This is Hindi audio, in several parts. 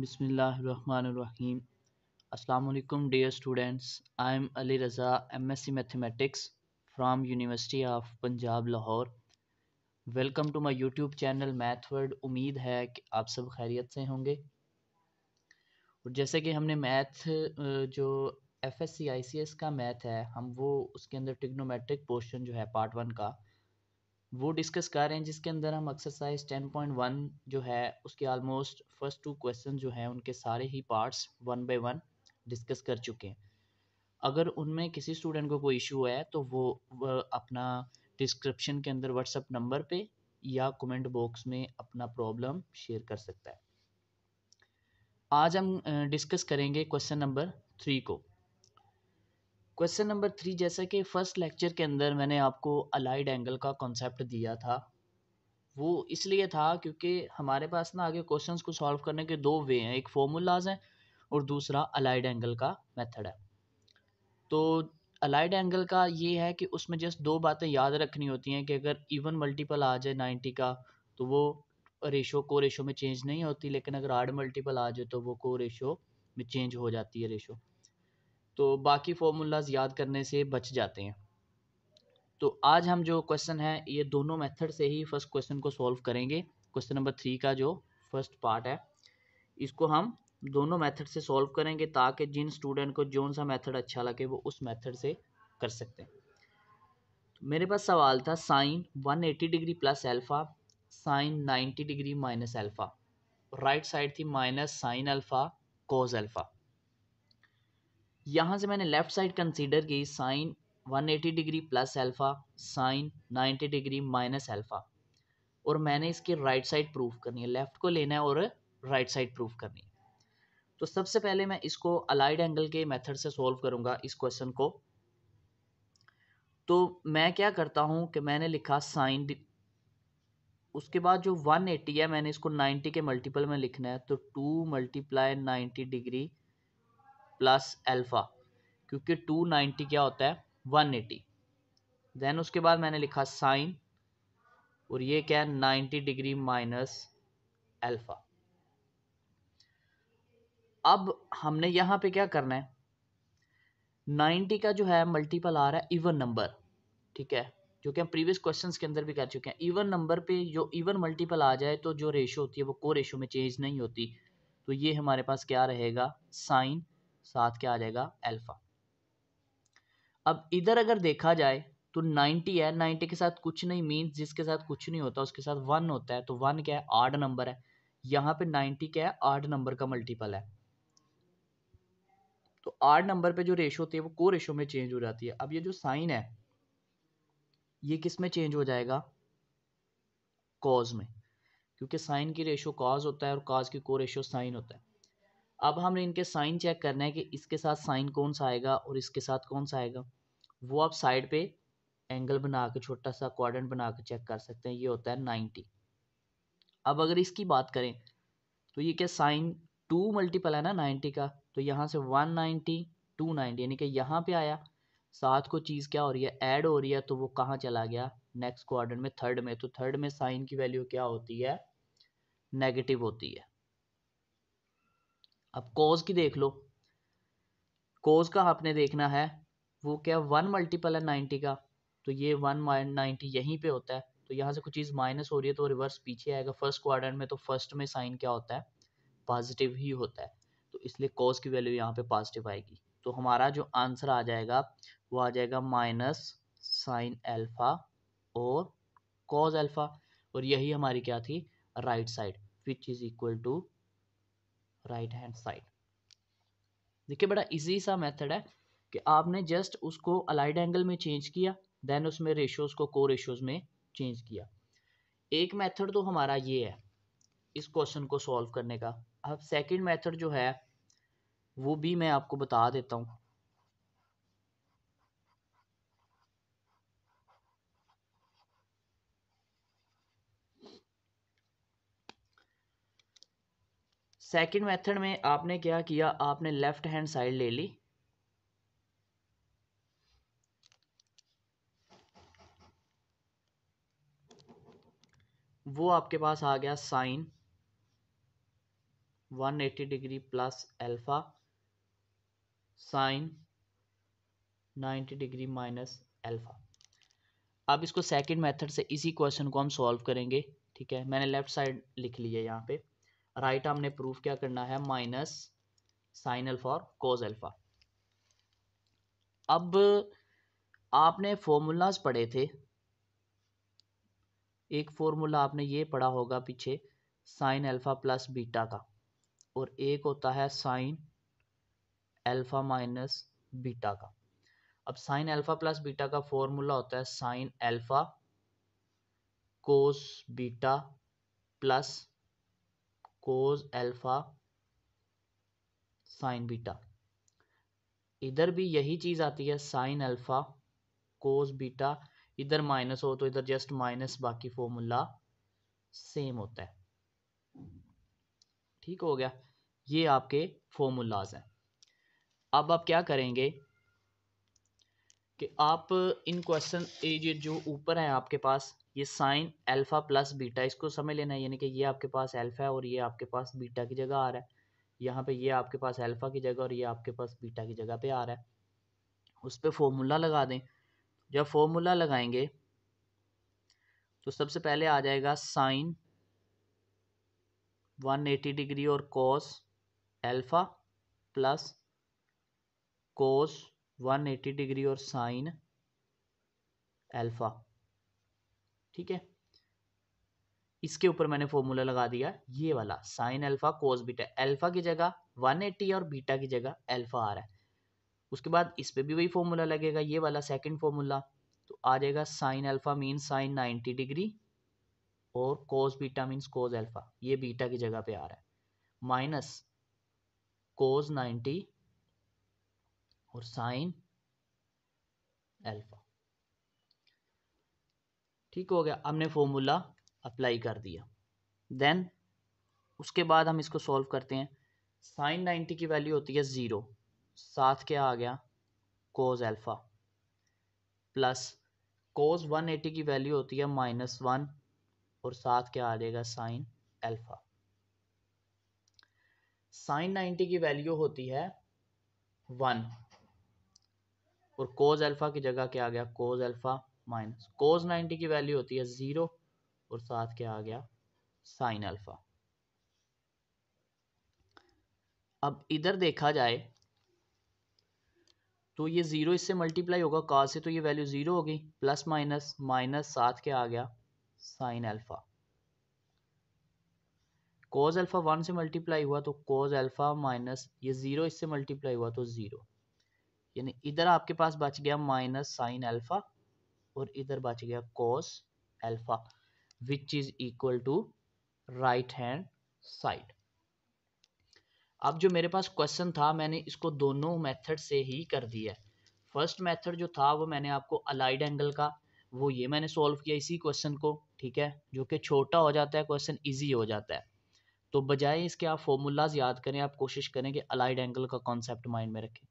बिसमीम अल्लाम dear students I am Ali Raza M S C mathematics from university of Punjab Lahore welcome to my YouTube channel Mathword उम्मीद है कि आप सब खैरियत से होंगे और जैसे कि हमने मैथ जो F S C I C S का मैथ है हम वो उसके अंदर टिग्नोमेट्रिक पोर्शन जो है पार्ट वन का वो डिस्कस कर रहे हैं जिसके अंदर हम एक्सरसाइज टेन पॉइंट वन जो है उसके आलमोस्ट फर्स्ट टू क्वेश्चन जो हैं उनके सारे ही parts one by one discuss कर चुके हैं अगर उनमें किसी स्टूडेंट को कोई इशू है तो वो, वो अपना डिस्क्रिप्शन के अंदर व्हाट्सअप नंबर पे या कमेंट बॉक्स में अपना प्रॉब्लम शेयर कर सकता है आज हम डिस्कस करेंगे क्वेश्चन नंबर थ्री को क्वेश्चन नंबर थ्री जैसा कि फर्स्ट लेक्चर के अंदर मैंने आपको अलाइड एंगल का कॉन्सेप्ट दिया था वो इसलिए था क्योंकि हमारे पास ना आगे क्वेश्चंस को सॉल्व करने के दो वे हैं एक फॉर्मूलाज हैं और दूसरा अलाइड एंगल का मेथड है तो अलाइड एंगल का ये है कि उसमें जस्ट दो बातें याद रखनी होती हैं कि अगर इवन मल्टीपल आ जाए नाइन्टी का तो वो रेशो को रेशो में चेंज नहीं होती लेकिन अगर आर्ड मल्टीपल आ जाए तो वो को रेशो में चेंज हो जाती है रेशो तो बाकी फॉर्मूलाज याद करने से बच जाते हैं तो आज हम जो क्वेश्चन है ये दोनों मेथड से ही फर्स्ट क्वेश्चन को सॉल्व करेंगे क्वेश्चन नंबर थ्री का जो फर्स्ट पार्ट है इसको हम दोनों मेथड से सॉल्व करेंगे ताकि जिन स्टूडेंट को जौन सा मेथड अच्छा लगे वो उस मेथड से कर सकते हैं तो मेरे पास सवाल था sine 180 degree plus alpha sine 90 degree minus alpha right side थी minus sine alpha cos alpha यहाँ से मैंने लेफ्ट साइड कंसीडर की sine 180 degree plus alpha sine 90 degree minus alpha और मैंने इसके राइट साइड प्रूफ करनी है लेफ़्ट को लेना है और राइट साइड प्रूफ करनी है तो सबसे पहले मैं इसको अलाइड एंगल के मेथड से सॉल्व करूँगा इस क्वेश्चन को तो मैं क्या करता हूँ कि मैंने लिखा साइन उसके बाद जो 180 है मैंने इसको 90 के मल्टीपल में लिखना है तो 2 multiply ninety degree plus alpha क्योंकि 290 क्या होता है 180 देन उसके बाद मैंने लिखा साइन और ये क्या है 90 डिग्री माइनस एल्फा अब हमने यहाँ पे क्या करना है 90 का जो है मल्टीपल आ रहा है इवन नंबर ठीक है जो कि हम प्रीवियस क्वेश्चंस के अंदर भी कर चुके हैं इवन नंबर पे जो इवन मल्टीपल आ जाए तो जो रेशो होती है वो को रेशो में चेंज नहीं होती तो ये हमारे पास क्या रहेगा साइन साथ क्या आ जाएगा अल्फ़ा अब इधर अगर देखा जाए तो 90 है 90 के साथ कुछ नहीं मीन जिसके साथ कुछ नहीं होता उसके साथ वन होता है तो वन क्या है आठ नंबर है यहां पे 90 क्या है आठ नंबर का मल्टीपल है तो आठ नंबर पे जो रेशो होती है वो को रेशो में चेंज हो जाती है अब ये जो साइन है ये किस में चेंज हो जाएगा कॉज में क्योंकि साइन की रेशो कॉज होता है और कॉज की को रेशो साइन होता है अब हमने इनके साइन चेक करना है कि इसके साथ साइन कौन सा आएगा और इसके साथ कौन सा आएगा वो आप साइड पे एंगल बना के छोटा सा क्वाड्रेंट बना के चेक कर सकते हैं ये होता है नाइन्टी अब अगर इसकी बात करें तो ये क्या साइन टू मल्टीपल है ना नाइन्टी का तो यहाँ से वन नाइन्टी टू नाइन्टी यानी कि यहाँ पे आया साथ को चीज़ क्या हो रही है ऐड हो रही है तो वो कहाँ चला गया नेक्स्ट क्वाड्रेंट में थर्ड में तो थर्ड में साइन की वैल्यू क्या होती है नेगेटिव होती है अब कोज की देख लो कोज का आपने देखना है वो क्या वन मल्टीपल है नाइन्टी का तो ये वन नाइन्टी यहीं पे होता है तो यहाँ से कुछ चीज़ माइनस हो रही है तो रिवर्स पीछे आएगा फर्स्ट क्वार्टर में तो फर्स्ट में साइन क्या होता है पॉजिटिव ही होता है तो इसलिए कोज की वैल्यू यहाँ पे पॉजिटिव आएगी तो हमारा जो आंसर आ जाएगा वो आ जाएगा माइनस साइन एल्फा और कॉज एल्फा और यही हमारी क्या थी right side which is equal to right hand side देखिए बड़ा इजी सा मेथड है कि आपने जस्ट उसको अलाइड एंगल में चेंज किया देन उसमें रेशोज़ को को रेशोज़ में चेंज किया एक मेथड तो हमारा ये है इस क्वेश्चन को सॉल्व करने का अब सेकंड मेथड जो है वो भी मैं आपको बता देता हूँ सेकंड मेथड में आपने क्या किया आपने लेफ्ट हैंड साइड ले ली वो आपके पास आ गया sine 180 degree plus alpha sine 90 degree minus alpha अब इसको सेकंड मेथड से इसी क्वेश्चन को हम सॉल्व करेंगे ठीक है मैंने लेफ्ट साइड लिख लिया यहाँ पे राइट ने प्रूफ क्या करना है माइनस साइन अल्फा और कोज अल्फा अब आपने फॉर्मूलाज पढ़े थे एक फॉर्मूला आपने ये पढ़ा होगा पीछे साइन अल्फा प्लस बीटा का और एक होता है साइन अल्फा माइनस बीटा का अब साइन अल्फा प्लस बीटा का फॉर्मूला होता है sine alpha cos beta plus cos alpha sine beta इधर भी यही चीज़ आती है साइन अल्फ़ा कोज बीटा इधर माइनस हो तो इधर जस्ट माइनस बाकी फॉर्मूला सेम होता है ठीक हो गया ये आपके फॉर्मूलाज हैं अब आप क्या करेंगे कि आप इन क्वेश्चन ये जो ऊपर हैं आपके पास ये साइन अल्फा प्लस बीटा इसको समझ लेना है यानी कि ये आपके पास अल्फा है और ये आपके पास बीटा की जगह आ रहा है यहाँ पे ये आपके पास अल्फा की जगह और ये आपके पास बीटा की जगह पे आ रहा है उस पर फॉर्मूला लगा दें जब फॉर्मूला लगाएंगे तो सबसे पहले आ जाएगा साइन 180 डिग्री और cos alpha plus cos 180 degree और साइन अल्फ़ा ठीक है इसके ऊपर मैंने फॉर्मूला लगा दिया ये वाला sine alpha cos beta alpha की जगह 180 और बीटा की जगह अल्फा आ रहा है उसके बाद इस पर भी वही फॉर्मूला लगेगा ये वाला सेकंड फॉर्मूला तो आ जाएगा sine alpha mean sine 90 degree और cos beta means cos alpha ये बीटा की जगह पे आ रहा है माइनस कोस नाइन्टी और साइन अल्फा ठीक हो गया हमने फॉर्मूला अप्लाई कर दिया देन उसके बाद हम इसको सॉल्व करते हैं साइन नाइन्टी की वैल्यू होती है ज़ीरो साथ क्या आ गया cos alpha plus cos one eighty की वैल्यू होती है माइनस वन और साथ क्या आ जाएगा साइन एल्फा साइन नाइन्टी की वैल्यू होती है वन और कोज एल्फा की जगह क्या आ गया कोज एल्फा माइनस कोज 90 की वैल्यू होती है ज़ीरो और साथ क्या आ गया साइन अल्फा अब इधर देखा जाए तो ये ज़ीरो इससे मल्टीप्लाई होगा कॉज से तो ये वैल्यू ज़ीरो होगी प्लस माइनस माइनस साथ क्या आ गया sine alpha cos alpha one से मल्टीप्लाई हुआ तो कोज अल्फ़ा माइनस ये ज़ीरो इससे मल्टीप्लाई हुआ तो ज़ीरो यानी इधर आपके पास बच गया माइनस साइन अल्फ़ा और इधर बच गया cos alpha which is equal to right hand side अब जो मेरे पास क्वेश्चन था मैंने इसको दोनों मेथड से ही कर दिया है फर्स्ट मेथड जो था वो मैंने आपको अलाइड एंगल का वो ये मैंने सॉल्व किया इसी क्वेश्चन को ठीक है जो कि छोटा हो जाता है क्वेश्चन इजी हो जाता है तो बजाय इसके आप फॉर्मूलाज याद करें आप कोशिश करें कि अलाइड एंगल का कॉन्सेप्ट माइंड में रखें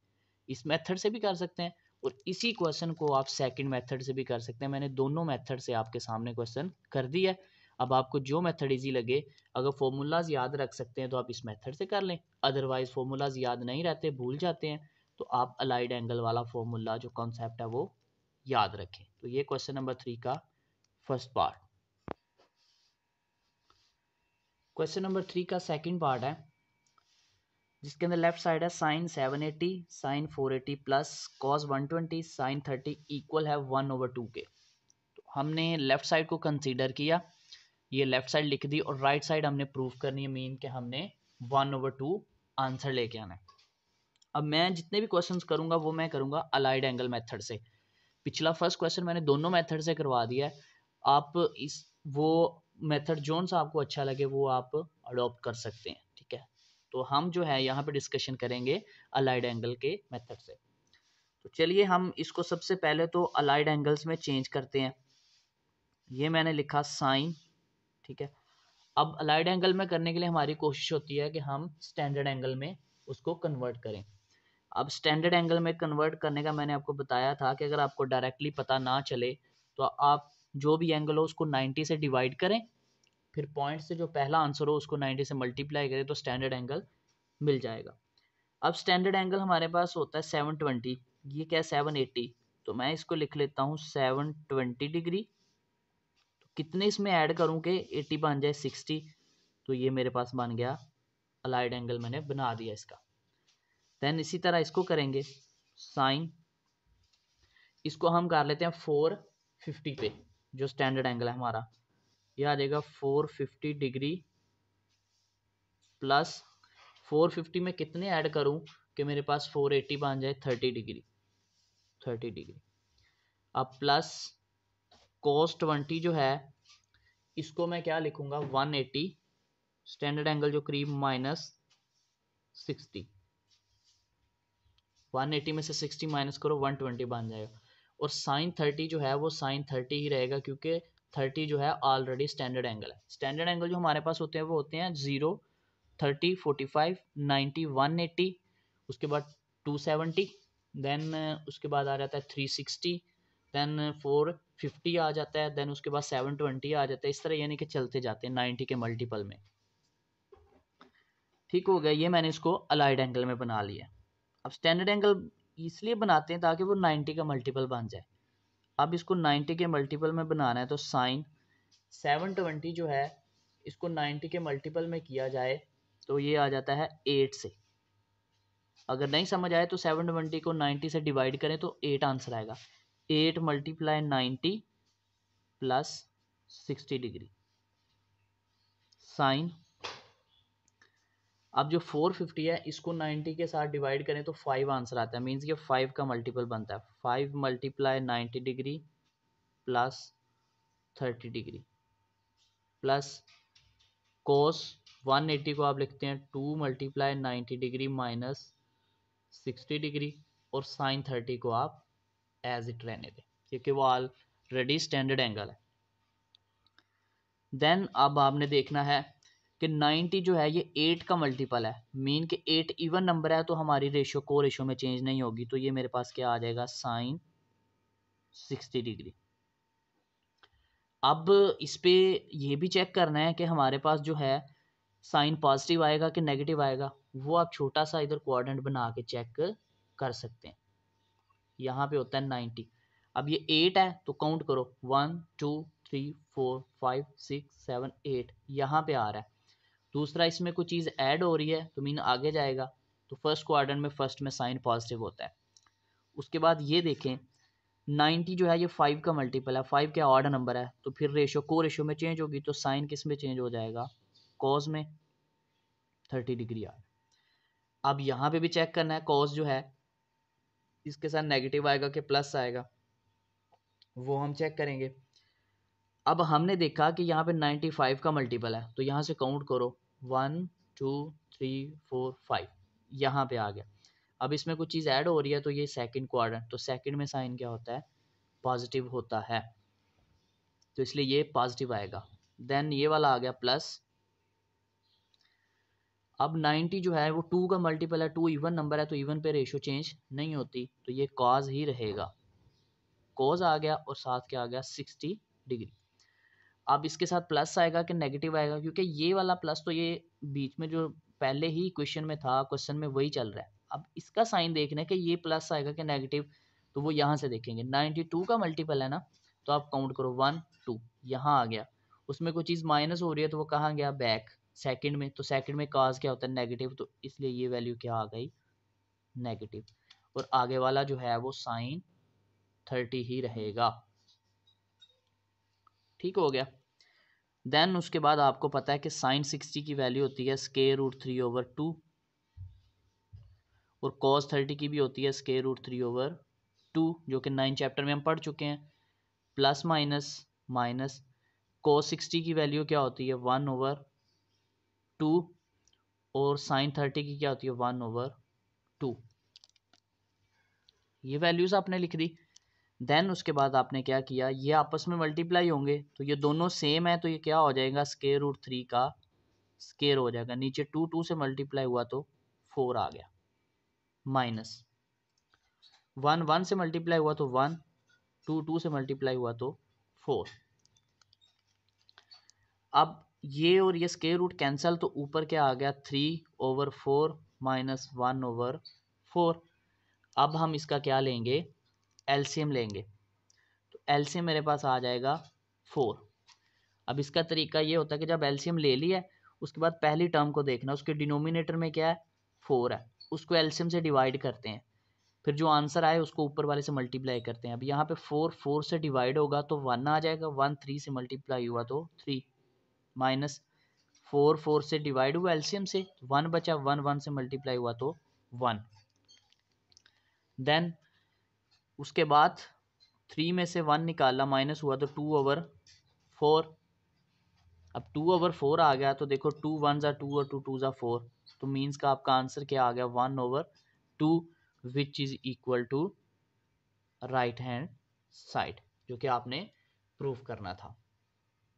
इस मेथड से भी कर सकते हैं और इसी क्वेश्चन को आप सेकंड मेथड से भी कर सकते हैं मैंने दोनों मेथड से आपके सामने क्वेश्चन कर दिया है अब आपको जो मेथड इजी लगे अगर फॉर्मूलाज याद रख सकते हैं तो आप इस मेथड से कर लें अदरवाइज फॉर्मूलाज याद नहीं रहते भूल जाते हैं तो आप अलाइड एंगल वाला फॉर्मूला जो कॉन्सेप्ट है वो याद रखें तो ये क्वेश्चन नंबर थ्री का first part question number three का सेकेंड पार्ट है जिसके अंदर लेफ्ट साइड है sine 780 sine eighty plus cos 120 sine thirty equal है वन ओवर टू के तो हमने लेफ्ट साइड को कंसीडर किया ये लेफ्ट साइड लिख दी और राइट right साइड हमने प्रूव करनी है मीन के हमने वन ओवर टू आंसर लेके आना है अब मैं जितने भी क्वेश्चन करूंगा वो मैं करूंगा अलाइड एंगल मेथड से पिछला फर्स्ट क्वेश्चन मैंने दोनों मेथड से करवा दिया है आप इस वो मेथड जोन सा आपको अच्छा लगे वो आप अडोप्ट कर सकते हैं तो हम जो है यहाँ पे डिस्कशन करेंगे अलाइड एंगल के मेथड से तो चलिए हम इसको सबसे पहले तो अलाइड एंगल्स में चेंज करते हैं ये मैंने लिखा साइन ठीक है अब अलाइड एंगल में करने के लिए हमारी कोशिश होती है कि हम स्टैंडर्ड एंगल में उसको कन्वर्ट करें अब स्टैंडर्ड एंगल में कन्वर्ट करने का मैंने आपको बताया था कि अगर आपको डायरेक्टली पता ना चले तो आप जो भी एंगल हो उसको 90 से डिवाइड करें फिर पॉइंट से जो पहला आंसर हो उसको 90 से मल्टीप्लाई करें तो स्टैंडर्ड एंगल मिल जाएगा अब स्टैंडर्ड एंगल हमारे पास होता है सेवन ट्वेंटी ये क्या है सेवन एट्टी तो मैं इसको लिख लेता हूँ सेवन ट्वेंटी डिग्री तो कितने इसमें ऐड करूँ के 80 बन जाए सिक्सटी तो ये मेरे पास बन गया अलाइड एंगल मैंने बना दिया इसका देन इसी तरह इसको करेंगे साइन इसको हम कर लेते हैं फोर फिफ्टी पे जो स्टैंडर्ड एंगल है हमारा यह आ जाएगा four fifty degree plus four fifty में कितने ऐड करूं कि मेरे पास फोर एट्टी बन जाए थर्टी डिग्री थर्टी डिग्री अब प्लस कॉस ट्वेंटी जो है इसको मैं क्या लिखूंगा वन एटी स्टैंडर्ड एंगल जो करीब माइनस सिक्सटी वन एटी में से सिक्सटी माइनस करो वन ट्वेंटी बन जाएगा और साइन थर्टी जो है वो साइन थर्टी ही रहेगा क्योंकि थर्टी जो है ऑलरेडी स्टैंडर्ड एंगल है स्टैंडर्ड एंगल जो हमारे पास होते हैं वो होते हैं zero thirty forty five ninety one eighty उसके बाद टू सेवेंटी देन उसके बाद आ जाता है three sixty then four fifty आ जाता है देन उसके बाद सेवन ट्वेंटी आ जाता है इस तरह यानी कि चलते जाते हैं नाइन्टी के मल्टीपल में ठीक हो गया ये मैंने इसको अलाइड एंगल में बना लिया अब स्टैंडर्ड एंगल इसलिए बनाते हैं ताकि वो नाइन्टी का मल्टीपल बन जाए अब इसको 90 के मल्टीपल में बनाना है तो साइन 720 जो है इसको 90 के मल्टीपल में किया जाए तो ये आ जाता है 8 से अगर नहीं समझ आए तो 720 को 90 से डिवाइड करें तो 8 आंसर आएगा 8 multiply ninety plus sixty degree sine अब जो 450 है इसको 90 के साथ डिवाइड करें तो फाइव आंसर आता है मीन्स ये फाइव का मल्टीपल बनता है five multiply ninety degree plus thirty degree plus cos 180 को आप लिखते हैं two multiply ninety degree minus sixty degree और साइन थर्टी को आप एज इट रहने दें क्योंकि वो ऑलरेडी स्टैंडर्ड एंगल है देन अब आपने देखना है कि 90 जो है ये 8 का मल्टीपल है मीन कि 8 इवन नंबर है तो हमारी रेशियो को रेशियो में चेंज नहीं होगी तो ये मेरे पास क्या आ जाएगा साइन 60 डिग्री अब इस पर यह भी चेक करना है कि हमारे पास जो है साइन पॉजिटिव आएगा कि नेगेटिव आएगा वो आप छोटा सा इधर क्वाड्रेंट बना के चेक कर सकते हैं यहाँ पे होता है नाइन्टी अब ये एट है तो काउंट करो one two three four five six seven eight यहाँ पे आ रहा है दूसरा इसमें कोई चीज़ ऐड हो रही है तो मीन आगे जाएगा तो फर्स्ट क्वार्टर में फर्स्ट में साइन पॉजिटिव होता है उसके बाद ये देखें नाइन्टी जो है ये फाइव का मल्टीपल है फाइव का ऑर्डर नंबर है तो फिर रेशो को रेशो में चेंज होगी तो साइन किस में चेंज हो जाएगा कॉज में थर्टी डिग्री आर अब यहाँ पे भी चेक करना है कॉज जो है इसके साथ नेगेटिव आएगा कि प्लस आएगा वो हम चेक करेंगे अब हमने देखा कि यहाँ पे फाइव का मल्टीपल है तो यहाँ से काउंट करो one two three four five यहाँ पे आ गया अब इसमें कुछ चीज़ ऐड हो रही है तो ये सेकंड क्वाड्रेंट तो सेकंड में साइन क्या होता है पॉजिटिव होता है तो इसलिए ये पॉजिटिव आएगा देन ये वाला आ गया प्लस अब 90 जो है वो टू का मल्टीपल है टू इवन नंबर है तो इवन पे रेशियो चेंज नहीं होती तो ये कॉज ही रहेगा कॉज आ गया और साथ क्या आ गया 60 डिग्री अब इसके साथ प्लस आएगा कि नेगेटिव आएगा क्योंकि ये वाला प्लस तो ये बीच में जो पहले ही क्वेश्चन में था क्वेश्चन में वही चल रहा है अब इसका साइन रहे हैं कि ये प्लस आएगा कि नेगेटिव तो वो यहाँ से देखेंगे नाइन्टी टू का मल्टीपल है ना तो आप काउंट करो वन टू यहाँ आ गया उसमें कोई चीज़ माइनस हो रही है तो वो कहाँ गया बैक सेकंड में तो सेकंड में काज क्या होता है नेगेटिव तो इसलिए ये वैल्यू क्या आ गई नेगेटिव और आगे वाला जो है वो साइन थर्टी ही रहेगा ठीक हो गया देन उसके बाद आपको पता है कि साइन सिक्सटी की वैल्यू होती है square root three over two और कॉस थर्टी की भी होती है square root three over two जो कि नाइन चैप्टर में हम पढ़ चुके हैं plus minus minus cos sixty की वैल्यू क्या होती है वन ओवर टू और साइन थर्टी की क्या होती है वन ओवर टू ये वैल्यूज़ आपने लिख दी देन उसके बाद आपने क्या किया ये आपस में मल्टीप्लाई होंगे तो ये दोनों सेम है तो ये क्या हो जाएगा स्केयर रूट थ्री का स्केयर हो जाएगा नीचे टू टू से मल्टीप्लाई हुआ तो फोर आ गया माइनस वन वन से मल्टीप्लाई हुआ तो वन टू टू से मल्टीप्लाई हुआ तो फोर अब ये और ये स्केयर रूट कैंसल तो ऊपर क्या आ गया three over four minus one over four अब हम इसका क्या लेंगे एलसीएम लेंगे तो एलसीएम मेरे पास आ जाएगा फोर अब इसका तरीका ये होता है कि जब एलसीएम ले लिया उसके बाद पहली टर्म को देखना उसके डिनोमिनेटर में क्या है फोर है उसको एलसीएम से डिवाइड करते हैं फिर जो आंसर आए उसको ऊपर वाले से मल्टीप्लाई करते हैं अब यहाँ पे फोर फोर से डिवाइड होगा तो वन आ जाएगा वन थ्री से मल्टीप्लाई हुआ तो थ्री माइनस फोर फोर से डिवाइड हुआ एलसीएम से वन बचा वन वन से मल्टीप्लाई हुआ तो वन देन उसके बाद थ्री में से वन निकाला माइनस हुआ तो टू ओवर फोर अब टू ओवर फोर आ गया तो देखो टू वन ज़ा टू और टू टू ज़ा फोर तो मीन्स का आपका आंसर क्या आ गया one over two which is equal to right hand side जो कि आपने प्रूव करना था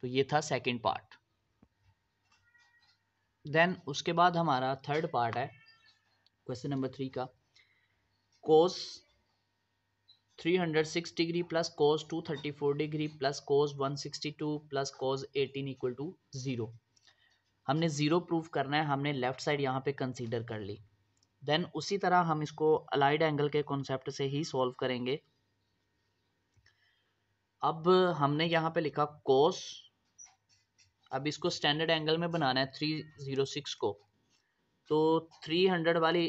तो ये था सेकंड पार्ट देन उसके बाद हमारा थर्ड पार्ट है क्वेश्चन नंबर थ्री का cos three hundred six degree plus two thirty four degree plus cos one sixty two plus cos eighteen equal to zero हमने ज़ीरो प्रूफ करना है हमने लेफ़्ट साइड यहाँ पे कंसीडर कर ली देन उसी तरह हम इसको अलाइड एंगल के कॉन्सेप्ट से ही सॉल्व करेंगे अब हमने यहाँ पे लिखा कोस अब इसको स्टैंडर्ड एंगल में बनाना है थ्री जीरो सिक्स को तो 300 वाली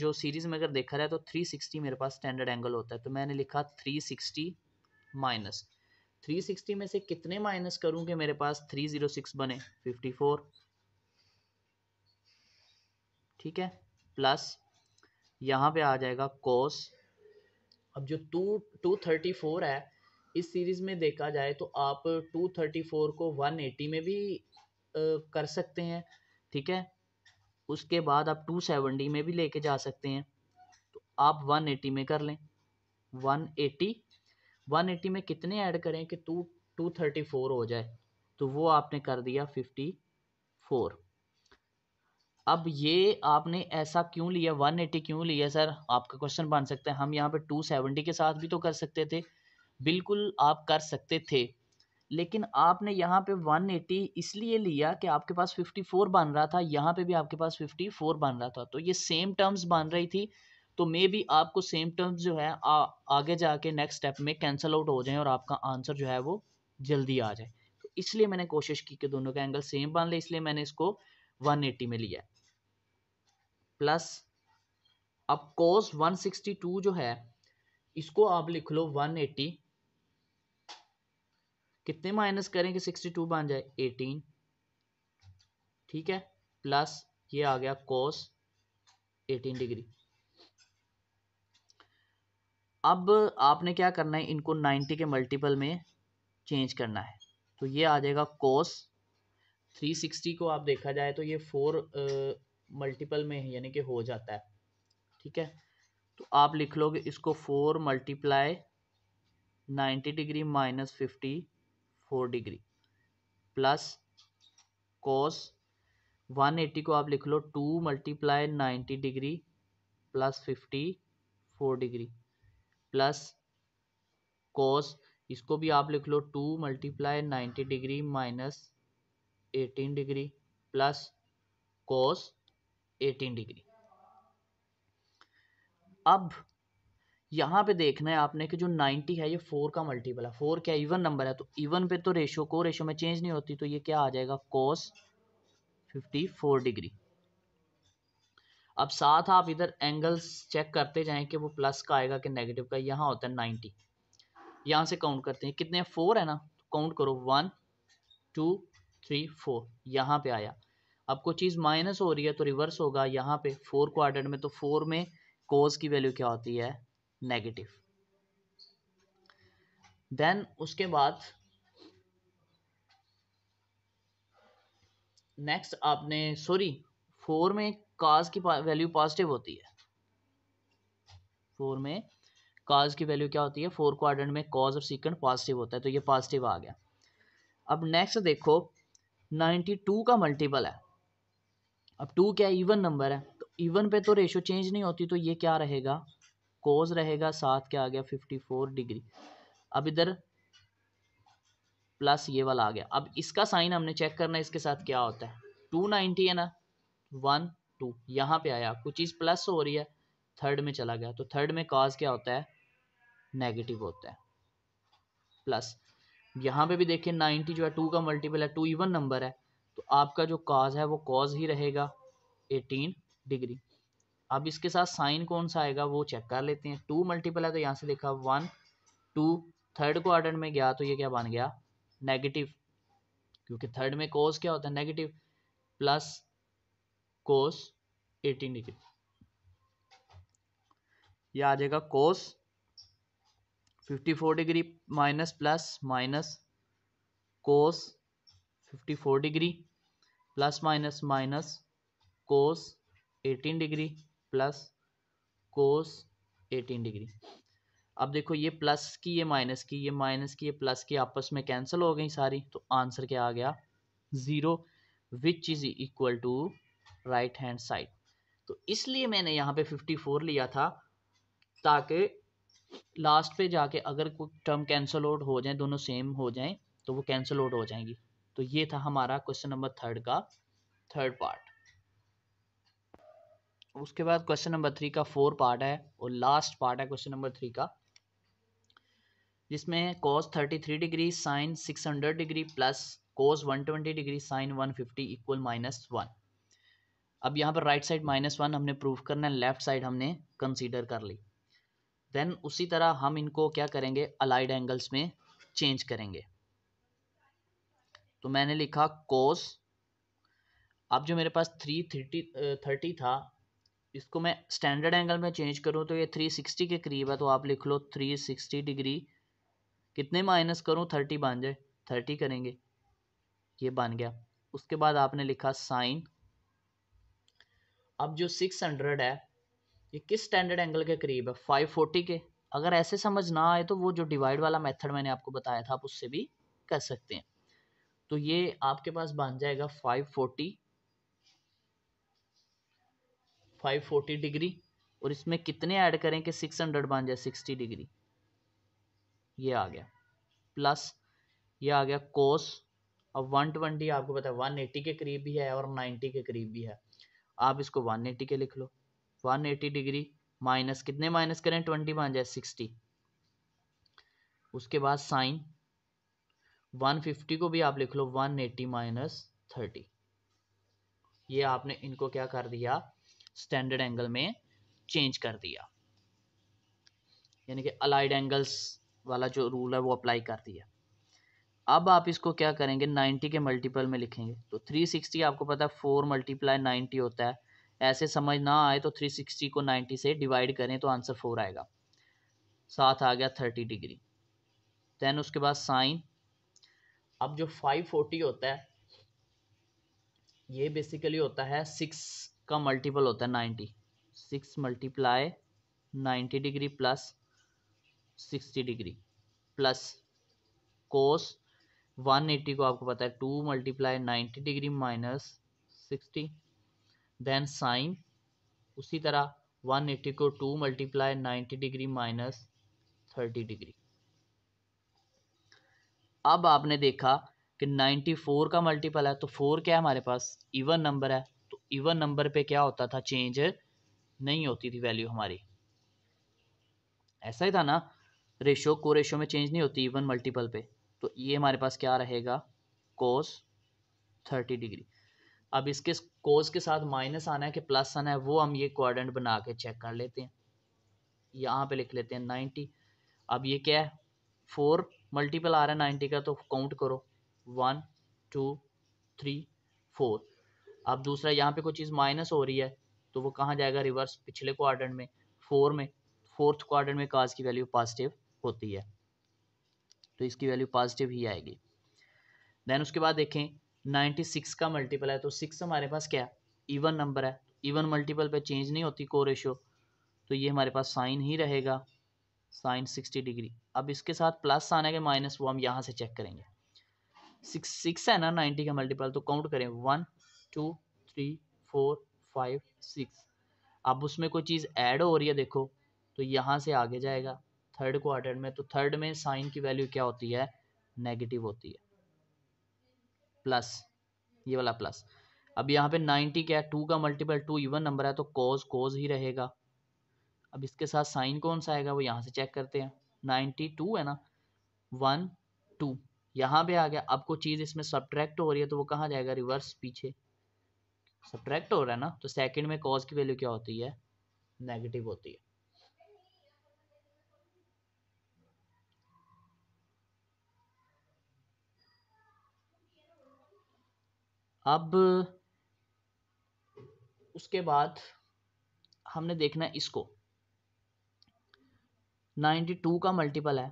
जो सीरीज़ में अगर देखा रहा है तो 360 मेरे पास स्टैंडर्ड एंगल होता है तो मैंने लिखा 360 माइनस 360 में से कितने माइनस करूं कि मेरे पास 306 बने 54 ठीक है प्लस यहाँ पे आ जाएगा कॉस अब जो टू टू थर्टी फोर है इस सीरीज़ में देखा जाए तो आप टू थर्टी फोर को वन एटी में भी आ, कर सकते हैं ठीक है उसके बाद आप टू सेवेंटी में भी लेके जा सकते हैं तो आप वन एटी में कर लें वन एटी वन एटी में कितने ऐड करें कि टू टू थर्टी फोर हो जाए तो वो आपने कर दिया फिफ्टी फोर अब ये आपने ऐसा क्यों लिया वन एटी क्यों लिया सर आपका क्वेश्चन बन सकता है हम यहाँ पे टू सेवेंटी के साथ भी तो कर सकते थे बिल्कुल आप कर सकते थे लेकिन आपने यहाँ पे 180 इसलिए लिया कि आपके पास 54 बन रहा था यहाँ पे भी आपके पास 54 बन रहा था तो ये सेम टर्म्स बन रही थी तो मे भी आपको सेम टर्म्स जो है आ, आगे जाके नेक्स्ट स्टेप में कैंसिल आउट हो जाए और आपका आंसर जो है वो जल्दी आ जाए तो इसलिए मैंने कोशिश की कि दोनों का एंगल सेम बन ले इसलिए मैंने इसको वन में लिया प्लस अब कोस वन जो है इसको आप लिख लो वन कितने माइनस करें कि सिक्सटी टू बन जाए एटीन ठीक है प्लस ये आ गया कोस एटीन डिग्री अब आपने क्या करना है इनको 90 के मल्टीपल में चेंज करना है तो ये आ जाएगा कोस 360 को आप देखा जाए तो ये फोर मल्टीपल में यानी कि हो जाता है ठीक है तो आप लिख लोगे इसको four multiply ninety degree minus fifty four degree plus cos 180 को आप लिख लो two multiply ninety degree plus fifty four degree plus cos इसको भी आप लिख लो two multiply ninety degree minus eighteen degree plus cos eighteen degree अब यहाँ पे देखना है आपने कि जो 90 है ये फोर का मल्टीपल है फोर क्या इवन नंबर है तो इवन पे तो रेशो को रेशो में चेंज नहीं होती तो ये क्या आ जाएगा कॉस 54 डिग्री अब साथ आप इधर एंगल्स चेक करते जाएं कि वो प्लस का आएगा कि नेगेटिव का यहाँ होता है नाइन्टी यहाँ से काउंट करते हैं कितने फोर है ना तो काउंट करो वन टू थ्री फोर यहाँ पे आया अब कोई चीज़ माइनस हो रही है तो रिवर्स होगा यहाँ पे फोर क्वार्टर में तो फोर में कोज की वैल्यू क्या होती है नेगेटिव देन उसके बाद नेक्स्ट आपने सॉरी फोर में काज की वैल्यू पॉजिटिव होती है फोर में काज की वैल्यू क्या होती है फोर क्वार में कॉज और सीकेंड पॉजिटिव होता है तो ये पॉजिटिव आ गया अब नेक्स्ट देखो नाइन्टी टू का मल्टीपल है अब टू क्या इवन नंबर है तो इवन पे तो रेशियो चेंज नहीं होती तो ये क्या रहेगा कोज रहेगा साथ क्या आ गया फिफ्टी फोर डिग्री अब इधर प्लस ये वाला आ गया अब इसका साइन हमने चेक करना है इसके साथ क्या होता है टू नाइनटी है ना वन टू यहाँ पे आया कुछ चीज़ प्लस हो रही है थर्ड में चला गया तो थर्ड में कॉज क्या होता है नेगेटिव होता है प्लस यहाँ पे भी देखिए नाइनटी जो है टू का मल्टीपल है टू इवन नंबर है तो आपका जो काज है वो कॉज ही रहेगा एटीन डिग्री अब इसके साथ साइन कौन सा आएगा वो चेक कर लेते हैं टू मल्टीपल है तो यहाँ से देखा वन टू थर्ड क्वार्टर में गया तो ये क्या बन गया नेगेटिव क्योंकि थर्ड में कोस क्या होता है negative plus cos eighteen degree या आ जाएगा cos fifty four degree minus plus minus cos fifty four degree plus minus minus cos eighteen degree plus cos eighteen degree अब देखो ये प्लस की ये माइनस की ये माइनस की ये प्लस की आपस में कैंसिल हो गई सारी तो आंसर क्या आ गया zero which is equal to right hand side तो इसलिए मैंने यहाँ पे फिफ्टी फोर लिया था ताकि लास्ट पे जाके अगर कोई टर्म कैंसिल आउट हो जाए दोनों सेम हो जाए तो वो कैंसिल आउट हो जाएंगी तो ये था हमारा क्वेश्चन नंबर थर्ड का थर्ड पार्ट उसके बाद क्वेश्चन नंबर थ्री का फोर पार्ट है और लास्ट पार्ट है क्वेश्चन नंबर थ्री का जिसमें cos thirty three degree sine six hundred degree plus cos one twenty degree sine one fifty equal minus one अब यहाँ पर राइट साइड माइनस वन हमने प्रूव करना है लेफ्ट साइड हमने कंसीडर कर ली देन उसी तरह हम इनको क्या करेंगे अलाइड एंगल्स में चेंज करेंगे तो मैंने लिखा कोस अब जो मेरे पास थ्री थर्टी थर्टी था इसको मैं स्टैंडर्ड एंगल में चेंज करूँ तो ये थ्री सिक्सटी के करीब है तो आप लिख लो थ्री सिक्सटी डिग्री कितने माइनस करूँ थर्टी बन जाए थर्टी करेंगे ये बन गया उसके बाद आपने लिखा साइन अब जो सिक्स हंड्रेड है ये किस स्टैंडर्ड एंगल के करीब है फाइव फोर्टी के अगर ऐसे समझ ना आए तो वो जो डिवाइड वाला मेथड मैंने आपको बताया था आप उससे भी कर सकते हैं तो ये आपके पास बन जाएगा five forty five forty degree और इसमें कितने ऐड करें कि सिक्स हंड्रेड बन जाए सिक्सटी डिग्री ये आ गया प्लस ये आ गया कोस अब वन ट्वेंटी आपको पता है वन एटी के करीब भी है और नाइन्टी के करीब भी है आप इसको वन एटी के लिख लो वन एटी डिग्री माइनस कितने माइनस करें ट्वेंटी बन जाए सिक्सटी उसके बाद साइन वन फिफ्टी को भी आप लिख लो वन एटी माइनस थर्टी ये आपने इनको क्या कर दिया स्टैंडर्ड एंगल में चेंज कर दिया यानी कि अलाइड एंगल्स वाला जो रूल है वो अप्लाई कर दिया अब आप इसको क्या करेंगे 90 के मल्टीपल में लिखेंगे तो 360 आपको पता है फोर मल्टीप्लाई नाइन्टी होता है ऐसे समझ ना आए तो 360 को 90 से डिवाइड करें तो आंसर फोर आएगा साथ आ गया 30 डिग्री देन उसके बाद साइन अब जो 540 होता है ये बेसिकली होता है सिक्स का मल्टीपल होता है ninety six multiply ninety degree plus sixty degree plus cos one eighty को आपको पता है two multiply ninety degree minus sixty then sine उसी तरह वन एट्टी को two multiply ninety degree minus thirty degree अब आपने देखा कि नाइन्टी फोर का मल्टीपल है तो फोर क्या है हमारे पास इवन नंबर है इवन नंबर पे क्या होता था चेंज नहीं होती थी वैल्यू हमारी ऐसा ही था ना रेशो को रेशो में चेंज नहीं होती इवन मल्टीपल पे तो ये हमारे पास क्या रहेगा कोस थर्टी डिग्री अब इसके कोस के साथ माइनस आना है कि प्लस आना है वो हम ये क्वाड्रेंट बना के चेक कर लेते हैं यहाँ पे लिख लेते हैं नाइन्टी अब ये क्या है फोर मल्टीपल आ रहा है नाइन्टी का तो काउंट करो वन टू थ्री फोर अब दूसरा यहाँ पे कोई चीज़ माइनस हो रही है तो वो कहाँ जाएगा रिवर्स पिछले क्वार्टर में फोर में फोर्थ क्वार्टर में काज की वैल्यू पॉजिटिव होती है तो इसकी वैल्यू पॉजिटिव ही आएगी देन उसके बाद देखें नाइन्टी सिक्स का मल्टीपल है तो सिक्स हमारे पास क्या इवन नंबर है इवन मल्टीपल पे चेंज नहीं होती को रेशो तो ये हमारे पास साइन ही रहेगा साइन सिक्सटी डिग्री अब इसके साथ प्लस आने के माइनस वो हम यहाँ से चेक करेंगे सिक्स सिक्स है ना नाइन्टी का मल्टीपल तो काउंट करें one two three four five six अब उसमें कोई चीज़ ऐड हो रही है देखो तो यहाँ से आगे जाएगा थर्ड क्वार्टर में तो थर्ड में साइन की वैल्यू क्या होती है नेगेटिव होती है प्लस ये वाला प्लस अब यहाँ पे नाइन्टी क्या है टू का मल्टीपल टू इवन नंबर है तो कोज कोज ही रहेगा अब इसके साथ साइन कौन सा आएगा वो यहाँ से चेक करते हैं नाइन्टी टू है ना वन टू यहाँ पे आ गया अब कोई चीज़ इसमें सब्ट्रैक्ट हो रही है तो वो कहाँ जाएगा रिवर्स पीछे सब्ट्रैक्ट हो रहा है ना तो सेकंड में कॉज की वैल्यू क्या होती है नेगेटिव होती है अब उसके बाद हमने देखना है इसको 92 का मल्टीपल है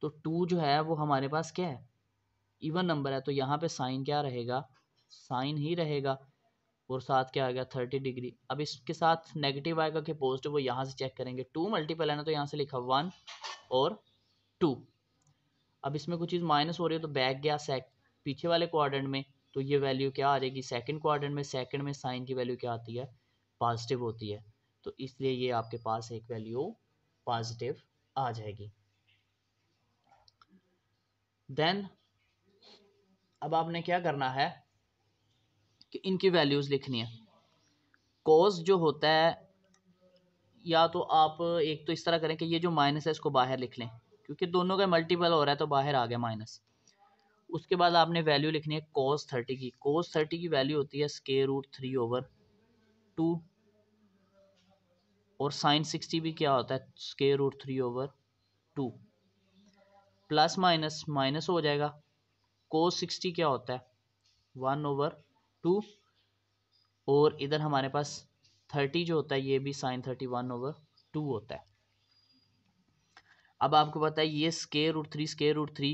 तो 2 जो है वो हमारे पास क्या है इवन नंबर है तो यहाँ पे साइन क्या रहेगा साइन ही रहेगा और साथ क्या आ गया थर्टी डिग्री अब इसके साथ नेगेटिव आएगा कि पॉजिटिव वो यहाँ से चेक करेंगे टू मल्टीपल है ना तो यहाँ से लिखा वन और टू अब इसमें कुछ चीज़ माइनस हो रही है तो बैक गया सेक पीछे वाले क्वाड्रेंट में तो ये वैल्यू क्या आ जाएगी सेकंड क्वाड्रेंट में सेकंड में साइन की वैल्यू क्या आती है पॉजिटिव होती है तो इसलिए ये आपके पास एक वैल्यू पॉजिटिव आ जाएगी देन अब आपने क्या करना है कि इनकी वैल्यूज़ लिखनी है कोस जो होता है या तो आप एक तो इस तरह करें कि ये जो माइनस है इसको बाहर लिख लें क्योंकि दोनों का मल्टीपल हो रहा है तो बाहर आ गया माइनस उसके बाद आपने वैल्यू लिखनी है कोस थर्टी की कोस थर्टी की वैल्यू होती है square root three over two और साइन सिक्सटी भी क्या होता है square root three over two plus minus minus हो जाएगा कोस सिक्सटी क्या होता है वन ओवर टू और इधर हमारे पास थर्टी जो होता है ये भी sine thirty one over two होता है अब आपको पता है ये square root three square root three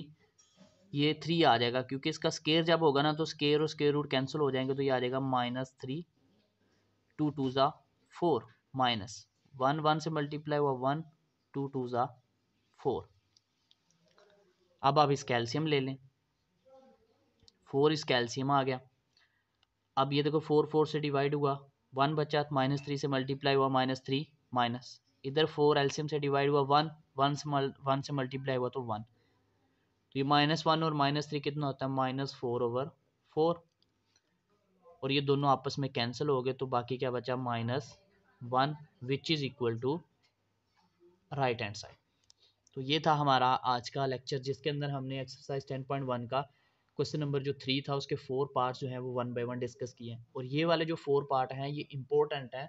ये थ्री आ जाएगा क्योंकि इसका स्केयर जब होगा ना तो स्केयर और स्केयर रूट कैंसिल हो जाएंगे तो ये आ जाएगा माइनस थ्री टू टू ज़ा फोर माइनस वन वन से मल्टीप्लाई हुआ वन टू टू ज़ा फोर अब आप इस कैल्शियम ले लें फोर इस कैल्शियम आ गया अब ये देखो फोर फोर से डिवाइड हुआ वन बचा तो माइनस थ्री से मल्टीप्लाई हुआ माइनस थ्री माइनस इधर फोर एल्सियम से डिवाइड हुआ वन वन से मल वन से मल्टीप्लाई हुआ तो वन तो ये माइनस वन और माइनस थ्री कितना होता है माइनस फोर ओवर फोर और ये दोनों आपस में कैंसिल हो गए तो बाकी क्या बचा minus one which is equal to right hand side तो ये था हमारा आज का लेक्चर जिसके अंदर हमने एक्सरसाइज टेन पॉइंट वन का क्वेश्चन नंबर जो थ्री था उसके फोर पार्ट जो हैं वो वन बाई वन डिस्कस किए हैं और ये वाले जो फोर पार्ट हैं ये इम्पोर्टेंट हैं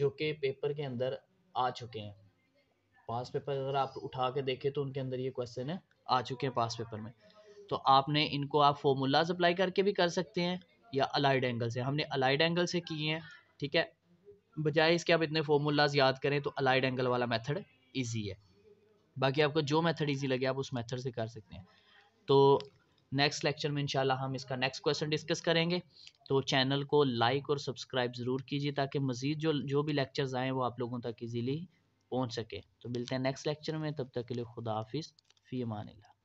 जो कि पेपर के अंदर आ चुके हैं पास पेपर अगर आप उठा के देखें तो उनके अंदर ये क्वेश्चन आ चुके हैं पास पेपर में तो आपने इनको आप फॉर्मूलाज अप्लाई करके भी कर सकते हैं या अलाइड एंगल से हमने अलाइड एंगल से किए हैं ठीक है बजाय इसके आप इतने फॉर्मूलाज याद करें तो अलाइड एंगल वाला मेथड ईज़ी है बाकी आपको जो मेथड ईजी लगे आप उस मेथड से कर सकते हैं तो नेक्स्ट लेक्चर में इंशाल्लाह हम इसका नेक्स्ट क्वेश्चन डिस्कस करेंगे तो चैनल को लाइक और सब्सक्राइब ज़रूर कीजिए ताकि मज़ीद जो जो भी लेक्चर्स आएँ वो आप लोगों तक ईजीली पहुँच सके तो मिलते हैं नेक्स्ट लेक्चर में तब तक के लिए खुदा हाफिज़ फ़ी अमान